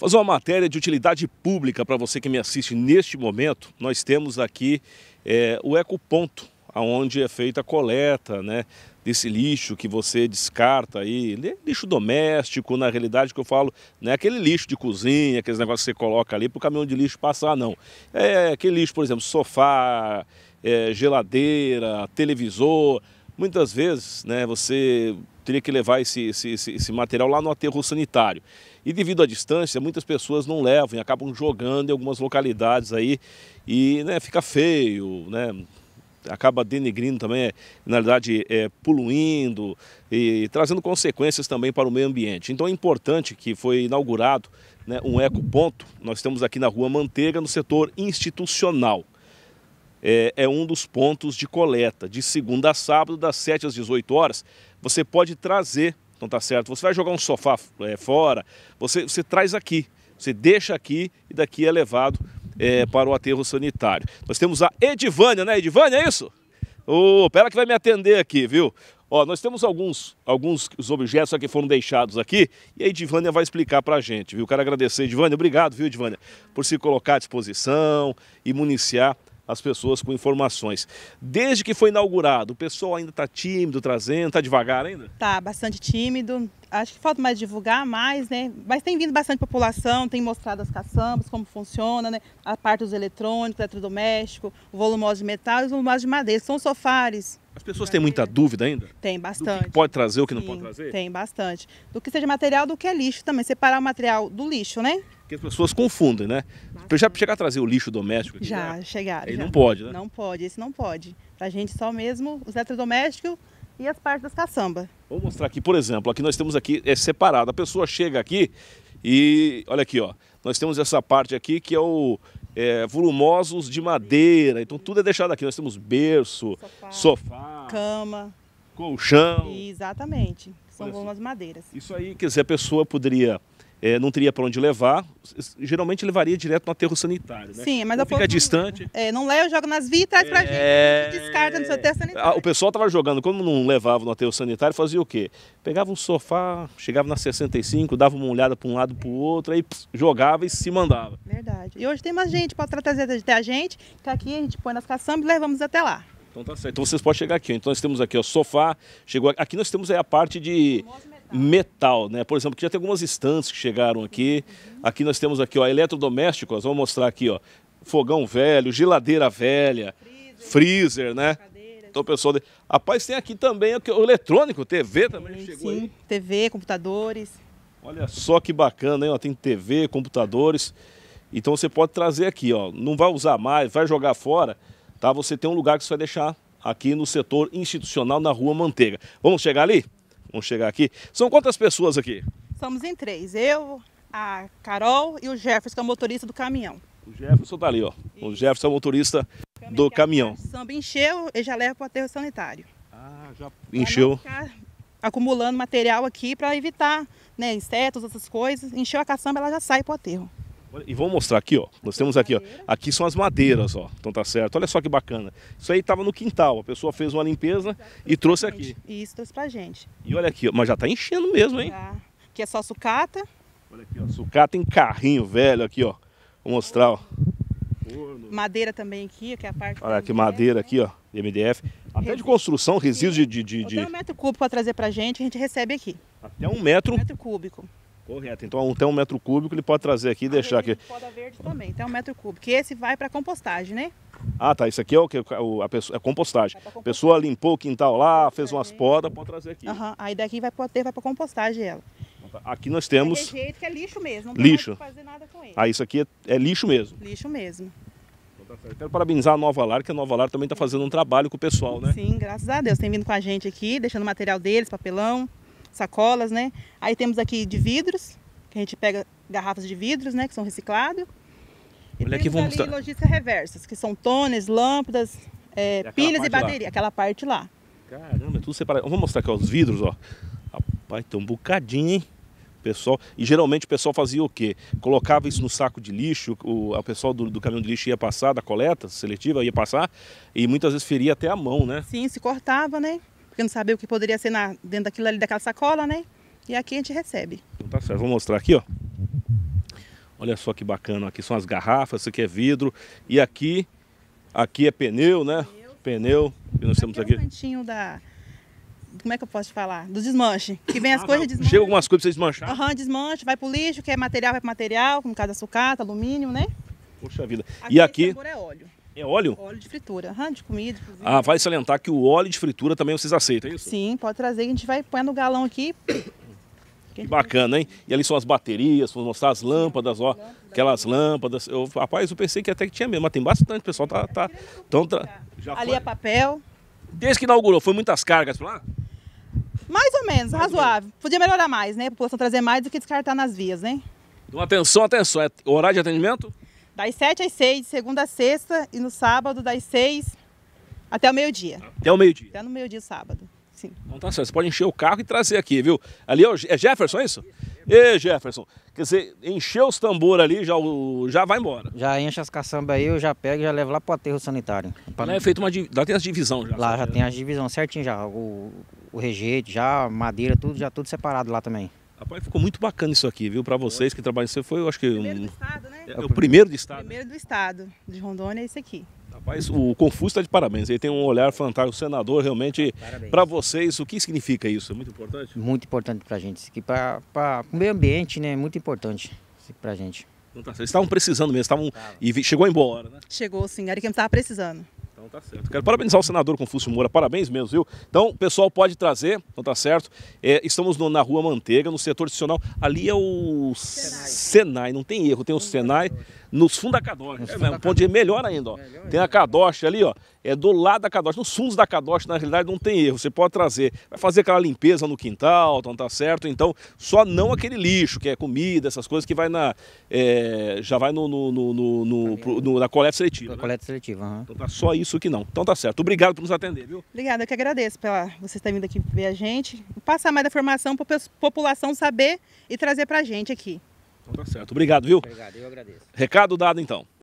fazer uma matéria de utilidade pública para você que me assiste neste momento. Nós temos aqui é, o Ecoponto, onde é feita a coleta né, desse lixo que você descarta aí, né, lixo doméstico, na realidade que eu falo, não é aquele lixo de cozinha, aqueles negócios que você coloca ali para o caminhão de lixo passar, não. É aquele lixo, por exemplo, sofá, é, geladeira, televisor. Muitas vezes né, você teria que levar esse, esse, esse, esse material lá no aterro sanitário. E devido à distância, muitas pessoas não levam e acabam jogando em algumas localidades aí e né, fica feio, né? acaba denegrindo também, é, na verdade, é, poluindo e trazendo consequências também para o meio ambiente. Então é importante que foi inaugurado né, um ecoponto, nós estamos aqui na Rua Manteiga, no setor institucional é, é, um dos pontos de coleta. De segunda a sábado, das 7 às 18 horas, você pode trazer, então tá certo? Você vai jogar um sofá é, fora, você, você traz aqui, você deixa aqui e daqui é levado é, para o aterro sanitário. Nós temos a Edivânia, né Edivânia, é isso? Ô, oh, pera que vai me atender aqui, viu? Ó, nós temos alguns, alguns objetos que foram deixados aqui e a Edivânia vai explicar para a gente, viu? Quero agradecer, Edivânia, obrigado, viu, Edivânia, por se colocar à disposição e municiar as pessoas com informações. Desde que foi inaugurado, o pessoal ainda está tímido trazendo, está devagar ainda? Tá, bastante tímido. Acho que falta mais divulgar mais, né? Mas tem vindo bastante população, tem mostrado as caçambas, como funciona, né? A parte dos eletrônicos, eletrodoméstico, volumosos de metal e os volumosos de madeira. São sofares as pessoas têm muita dúvida ainda? Tem bastante. pode trazer, o que Sim, não pode trazer? Tem bastante. Do que seja material, do que é lixo também. Separar o material do lixo, né? Porque as pessoas confundem, né? Já chegar a trazer o lixo doméstico aqui, Já, né? chegaram. Aí já. não pode, né? Não pode, esse não pode. Pra gente só mesmo os eletrodomésticos e as partes das caçambas. Vou mostrar aqui, por exemplo, aqui nós temos aqui, é separado. A pessoa chega aqui e, olha aqui, ó. Nós temos essa parte aqui que é o é, volumosos de madeira. Então tudo é deixado aqui. Nós temos berço, sofá, sofá cama, colchão. Exatamente. São volumosos madeiras. Isso aí, quer dizer, a pessoa poderia é, não teria para onde levar, geralmente levaria direto no aterro sanitário, né? Sim, mas Ou a fica distante. É, não leva, joga nas vias e traz para é... gente, descarta no seu aterro sanitário. Ah, o pessoal estava jogando, como não levava no aterro sanitário, fazia o quê? Pegava um sofá, chegava na 65, dava uma olhada para um lado para o outro, aí pss, jogava e se mandava verdade. E hoje tem mais gente para trazer até a gente, que aqui a gente põe nas caçambas e levamos até lá. Então tá certo. Então vocês podem chegar aqui. Então nós temos aqui o sofá, chegou aqui nós temos a parte de metal, né? Por exemplo, que já tem algumas estantes que chegaram aqui. Uhum. Aqui nós temos aqui, ó, eletrodoméstico, vamos mostrar aqui, ó, fogão velho, geladeira velha, freezer, freezer né? Então, pessoal, rapaz, tem aqui também o eletrônico, TV também sim, chegou sim. Aí. TV, computadores. Olha só que bacana, hein? Ó, tem TV, computadores. Então você pode trazer aqui, ó, não vai usar mais, vai jogar fora, tá? Você tem um lugar que você vai deixar aqui no setor institucional na Rua Manteiga. Vamos chegar ali? Vamos chegar aqui. São quantas pessoas aqui? Somos em três. Eu, a Carol e o Jefferson, que é o motorista do caminhão. O Jefferson tá ali, ó. Isso. O Jefferson é o motorista o do caminhão. O samba encheu, ele já leva para o aterro sanitário. Ah, já encheu. Acumulando material aqui para evitar né, insetos, essas coisas. Encheu a caçamba, ela já sai para o aterro. E vou mostrar aqui, ó. Nós temos aqui, ó. Aqui são as madeiras, ó. Então tá certo. Olha só que bacana. Isso aí tava no quintal. A pessoa fez uma limpeza e trouxe aqui. E isso trouxe pra gente. E olha aqui, ó. Mas já tá enchendo mesmo, hein? Já. Aqui é só sucata. Olha aqui, ó. Sucata em carrinho velho aqui, ó. Vou mostrar, ó. Madeira também aqui, que é a parte. Olha que madeira aqui, ó. MDF. Até de construção, resíduos de. de, de, de... Até um metro cúbico para trazer pra gente, a gente recebe aqui. Até um metro. Um metro cúbico. Correto. Então, até um metro cúbico ele pode trazer aqui e ah, deixar aqui. Poda verde também, tem um metro cúbico. Que esse vai para compostagem, né? Ah, tá. Isso aqui é o que a pessoa, é compostagem. A pessoa limpou o quintal lá, fez umas podas, pode trazer aqui. Uhum. Aí daqui vai poder, vai para compostagem ela. Então, tá. Aqui nós temos. Tem jeito que é lixo mesmo. Não lixo. fazer nada com ele. Ah, isso aqui é, é lixo mesmo. Lixo mesmo. Eu então, tá quero parabenizar a Nova Lar, que a Nova Lar também está fazendo um trabalho com o pessoal, né? Sim, graças a Deus. Tem vindo com a gente aqui, deixando o material deles, papelão sacolas, né? Aí temos aqui de vidros, que a gente pega garrafas de vidros, né, que são reciclados. E Olha aqui, vamos... ter. Tá- logística reversas, que são tones, lâmpadas, é, e pilhas e bateria, lá. aquela parte lá. Caramba, é tudo separado. Vamos mostrar aqui ó, os vidros, ó. Rapaz, tem um bocadinho, hein? Pessoal, e geralmente o pessoal fazia o quê? Colocava isso no saco de lixo, o a pessoal do, do caminhão de lixo ia passar, da coleta seletiva ia passar, e muitas vezes feria até a mão, né? Sim, se cortava, né? porque não sabia o que poderia ser na, dentro daquilo ali, daquela sacola, né? E aqui a gente recebe. Então tá certo, vou mostrar aqui, ó. Olha só que bacana, aqui são as garrafas, isso aqui é vidro. E aqui, aqui é pneu, né? Pneu. pneu. E nós aqui temos aqui... É o cantinho da... Como é que eu posso falar? Do desmanche. Que vem as ah, coisas desmanche. Chega algumas coisas pra você desmanchar. Aham, uhum, desmanche, vai pro lixo, que é material, vai pro material, como caso da sucata, alumínio, né? Poxa vida. Aqui e aqui... É óleo. É óleo? Óleo de fritura, uhum, de comida. ah, vai salientar que o óleo de fritura também vocês aceitam, é isso? Sim, pode trazer, a gente vai põe no galão aqui. Que bacana, hein? E ali são as baterias, vamos mostrar as lâmpadas, ó. Aquelas lâmpadas. Eu, rapaz, eu pensei que até que tinha mesmo, mas tem bastante, o pessoal tá. tá então, ali é papel. Desde que inaugurou, foi muitas cargas para lá? Mais ou menos, mais razoável. Ou menos. Podia melhorar mais, né? A população trazer mais do que descartar nas vias, né? Então atenção, atenção. É horário de atendimento? das 7 às 6, segunda a sexta, e no sábado, das 6 até o meio-dia. Até o meio-dia? Até no meio-dia, sábado. Sim. Então tá certo, você pode encher o carro e trazer aqui, viu? Ali é Jefferson, é isso? e Jefferson, quer dizer, encheu os tambores ali, já, já vai embora. Já enche as caçambas aí, eu já pego e já levo lá pro aterro sanitário. Pra... Lá é feito uma lá tem as divisão já. Lá já tem as divisão certinho já, o, o rejeito já, madeira, tudo já tudo separado lá também. Rapaz, ficou muito bacana isso aqui, viu? Para vocês que trabalham, você foi, eu acho que um... Primeiro do estado, é, é, o primeiro do estado. O primeiro do estado de Rondônia é esse aqui. Rapaz, o Confúcio está de parabéns. Ele tem um olhar fantástico. O senador, realmente, para vocês, o que significa isso? É muito importante? Muito importante para a gente. Para o meio ambiente, né? Muito importante para a gente. Então, tá, vocês estavam precisando mesmo. Estavam, E chegou embora, né? Chegou, sim. Era que estava precisando. Então tá certo. Quero parabenizar o senador Confúcio Moura, parabéns mesmo, viu? Então o pessoal pode trazer, então tá certo. É, estamos no, na Rua Manteiga, no setor adicional. Ali é o Senai, Senai não tem erro, tem o Senai. Nos fundos da Kadosh. é ponto de melhor ainda, ó. Melhor tem a Kadosh ali, ó. É do lado da Kadosh. Nos fundos da Kadosh, na realidade, não tem erro. Você pode trazer. Vai fazer aquela limpeza no quintal, então tá certo. Então, só não aquele lixo, que é comida, essas coisas que vai na. É, já vai no, no, no, no, na coleta seletiva. Na né? coleta seletiva, uhum. Então tá só isso que não. Então tá certo. Obrigado por nos atender, viu? Obrigada, eu que agradeço pela vocês terem vindo aqui ver a gente. Passar mais da formação para a população saber e trazer para a gente aqui. Então tá certo. Obrigado, viu? Obrigado, eu agradeço. Recado dado então.